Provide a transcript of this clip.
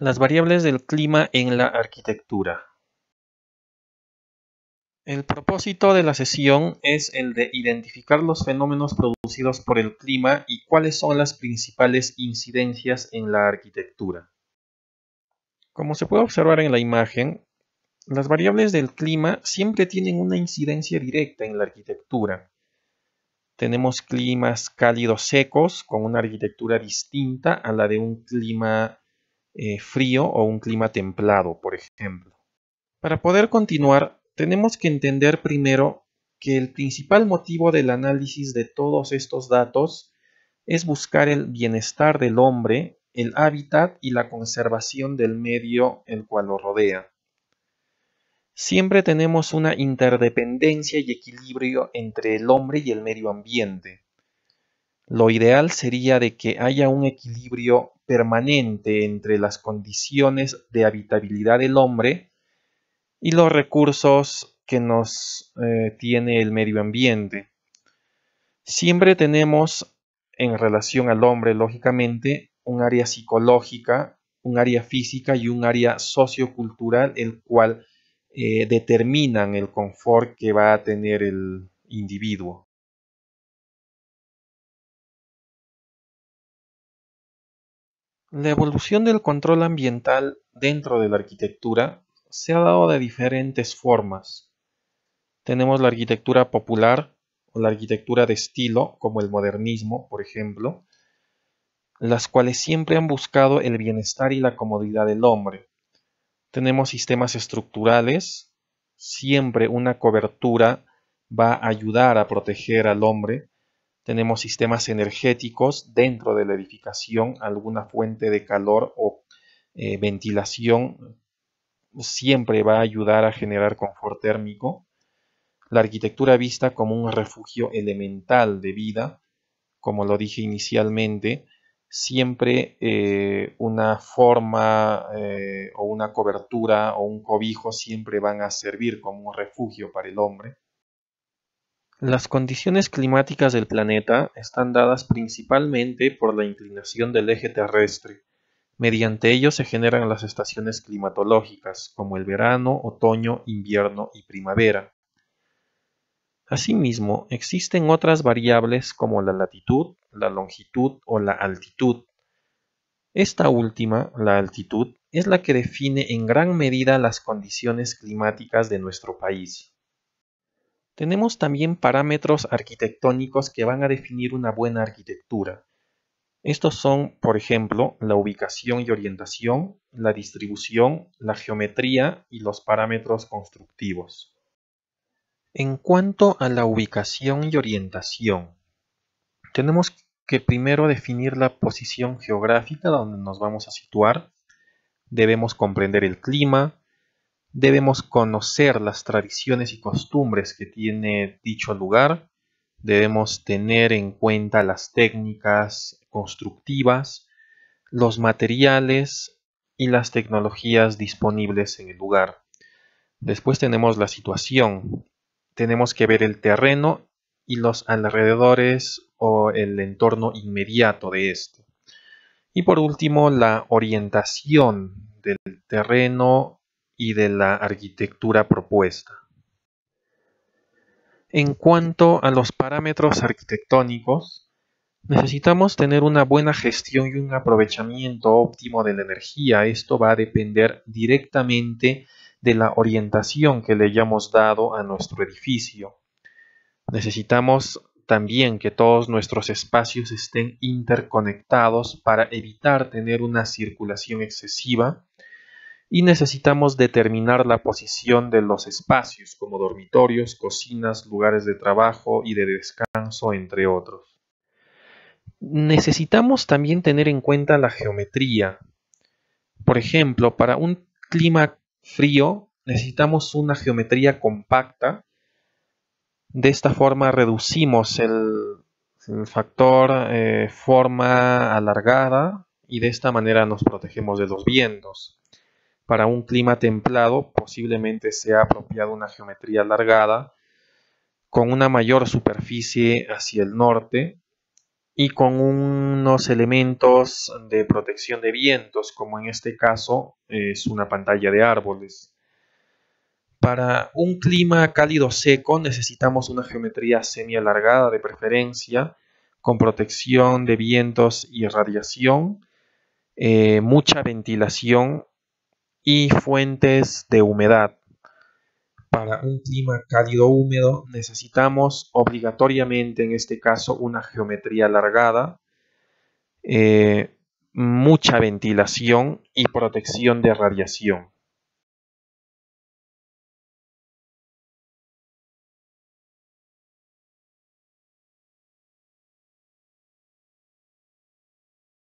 Las variables del clima en la arquitectura. El propósito de la sesión es el de identificar los fenómenos producidos por el clima y cuáles son las principales incidencias en la arquitectura. Como se puede observar en la imagen, las variables del clima siempre tienen una incidencia directa en la arquitectura. Tenemos climas cálidos secos con una arquitectura distinta a la de un clima eh, frío o un clima templado, por ejemplo. Para poder continuar, tenemos que entender primero que el principal motivo del análisis de todos estos datos es buscar el bienestar del hombre, el hábitat y la conservación del medio el cual lo rodea. Siempre tenemos una interdependencia y equilibrio entre el hombre y el medio ambiente. Lo ideal sería de que haya un equilibrio permanente entre las condiciones de habitabilidad del hombre y los recursos que nos eh, tiene el medio ambiente. Siempre tenemos en relación al hombre, lógicamente, un área psicológica, un área física y un área sociocultural, el cual eh, determinan el confort que va a tener el individuo. La evolución del control ambiental dentro de la arquitectura se ha dado de diferentes formas. Tenemos la arquitectura popular o la arquitectura de estilo, como el modernismo, por ejemplo, las cuales siempre han buscado el bienestar y la comodidad del hombre. Tenemos sistemas estructurales, siempre una cobertura va a ayudar a proteger al hombre tenemos sistemas energéticos dentro de la edificación, alguna fuente de calor o eh, ventilación siempre va a ayudar a generar confort térmico. La arquitectura vista como un refugio elemental de vida, como lo dije inicialmente, siempre eh, una forma eh, o una cobertura o un cobijo siempre van a servir como un refugio para el hombre. Las condiciones climáticas del planeta están dadas principalmente por la inclinación del eje terrestre. Mediante ello se generan las estaciones climatológicas, como el verano, otoño, invierno y primavera. Asimismo, existen otras variables como la latitud, la longitud o la altitud. Esta última, la altitud, es la que define en gran medida las condiciones climáticas de nuestro país. Tenemos también parámetros arquitectónicos que van a definir una buena arquitectura. Estos son, por ejemplo, la ubicación y orientación, la distribución, la geometría y los parámetros constructivos. En cuanto a la ubicación y orientación, tenemos que primero definir la posición geográfica donde nos vamos a situar. Debemos comprender el clima, debemos conocer las tradiciones y costumbres que tiene dicho lugar, debemos tener en cuenta las técnicas constructivas, los materiales y las tecnologías disponibles en el lugar. Después tenemos la situación, tenemos que ver el terreno y los alrededores o el entorno inmediato de esto. Y por último, la orientación del terreno y de la arquitectura propuesta. En cuanto a los parámetros arquitectónicos, necesitamos tener una buena gestión y un aprovechamiento óptimo de la energía. Esto va a depender directamente de la orientación que le hayamos dado a nuestro edificio. Necesitamos también que todos nuestros espacios estén interconectados para evitar tener una circulación excesiva y necesitamos determinar la posición de los espacios como dormitorios, cocinas, lugares de trabajo y de descanso, entre otros. Necesitamos también tener en cuenta la geometría. Por ejemplo, para un clima frío necesitamos una geometría compacta. De esta forma reducimos el, factor eh, forma alargada y de esta manera nos protegemos de los vientos. Para un clima templado posiblemente sea apropiada una geometría alargada con una mayor superficie hacia el norte y con unos elementos de protección de vientos, como en este caso es una pantalla de árboles. Para un clima cálido seco necesitamos una geometría semi-alargada de preferencia, con protección de vientos y radiación, eh, mucha ventilación y fuentes de humedad. Para un clima cálido húmedo necesitamos obligatoriamente en este caso una geometría alargada, eh, mucha ventilación y protección de radiación.